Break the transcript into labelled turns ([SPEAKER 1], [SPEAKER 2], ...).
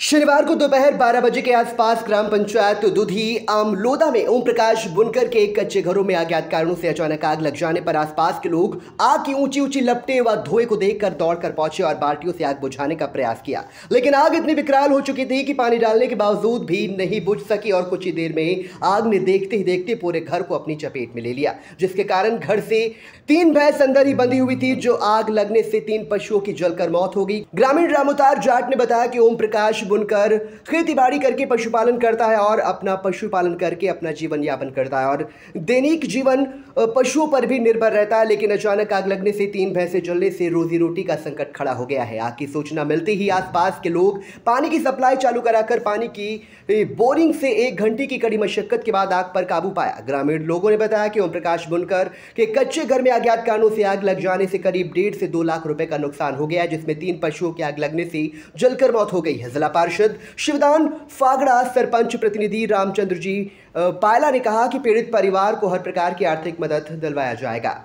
[SPEAKER 1] शनिवार को दोपहर 12 बजे के आसपास ग्राम पंचायत दुधी आमलोदा में ओम प्रकाश बुनकर के कच्चे घरों में अज्ञात कारणों से अचानक आग लग जाने पर आसपास के लोग आग की ऊंची ऊंची लपटे व धोए को देखकर दौड़कर पहुंचे और बाल्टियों से आग बुझाने का प्रयास किया लेकिन आग इतनी विकराल हो चुकी थी कि पानी डालने के बावजूद भी नहीं बुझ सकी और कुछ ही देर में आग ने देखते ही देखते पूरे घर को अपनी चपेट में ले लिया जिसके कारण घर से तीन भैंस अंदर ही बंधी हुई थी जो आग लगने से तीन पशुओं की जलकर मौत हो गई ग्रामीण रामोतार जाट ने बताया कि ओम प्रकाश बुनकर खेती बाड़ी करके पशुपालन करता है और अपना पशुपालन करके अपना जीवन यापन करता है और दैनिक जीवन पशुओं पर भी निर्भर रहता है लेकिन अचानक आग लगने से तीन भैंसे जलने से रोजी रोटी का संकट खड़ा हो गया है आग की सूचना मिलते ही आसपास के लोग पानी की सप्लाई चालू कराकर पानी की बोरिंग से एक घंटे की कड़ी मशक्कत के बाद आग पर काबू पाया ग्रामीण लोगों ने बताया कि ओम प्रकाश बुनकर के कच्चे घर में अज्ञात कारणों से आग लग जाने से करीब डेढ़ से दो लाख रुपए का नुकसान हो गया जिसमें तीन पशुओं की आग लगने से जलकर मौत हो गई है जिला पार्षद शिवदान फागड़ा सरपंच प्रतिनिधि रामचंद्र जी पायला ने कहा कि पीड़ित परिवार को हर प्रकार की आर्थिक मदद दिलवाया जाएगा